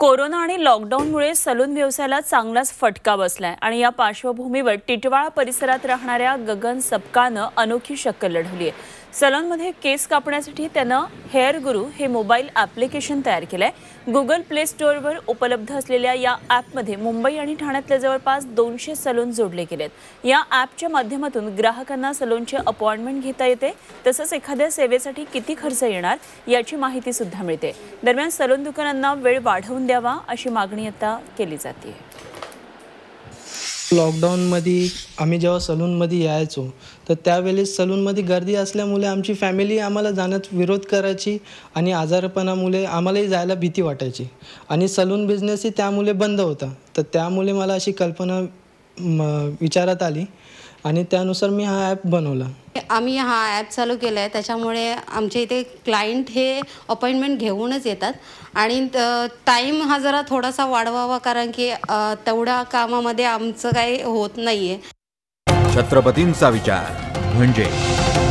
corona आणि लॉकडाऊनमुळे salon व्यवसायाला चांगलाच फटका बसलाय आणि या पार्श्वभूमीवर टिटवाळा परिसरात राहणाऱ्या गगन सपकानं अनोखी शक्कल लढवली आहे सलूनमध्ये केस कापण्यासाठी त्यानं हेअर गुरु हे मोबाईल ॲप्लिकेशन तयार केलंय गुगल प्ले स्टोअरवर उपलब्ध असलेल्या या ॲपमध्ये मुंबई आणि ठाण्यातल्या जवळपास दोनशे सलून जोडले गेलेत या ॲपच्या माध्यमातून ग्राहकांना सलूनचे अपॉइंटमेंट घेता येते तसंच एखाद्या सेवेसाठी किती खर्च येणार याची माहिती सुद्धा मिळते दरम्यान सलून दुकानांना वेळ वाढवून द्यावा अशी मागणी आता केली जाते लॉकडाऊनमध्ये आम्ही जेव्हा सलूनमध्ये यायचो तर त्यावेळेस सलूनमध्ये गर्दी असल्यामुळे आमची फॅमिली आम्हाला जाण्यात विरोध करायची आणि आजारपणामुळे आम्हालाही जायला भीती वाटायची आणि सलून बिझनेसही त्यामुळे बंद होता तर त्यामुळे मला अशी कल्पना विचारात आली आणि त्यानुसार मी हा ॲप बनवला आम्ही हा ॲप चालू केला आहे त्याच्यामुळे आमच्या इथे क्लायंट हे अपॉइंटमेंट घेऊनच येतात आणि टाईम हा जरा थोडासा वाढवावा कारण की तेवढ्या कामामध्ये आमचं काही होत नाही आहे छत्रपतींचा विचार म्हणजे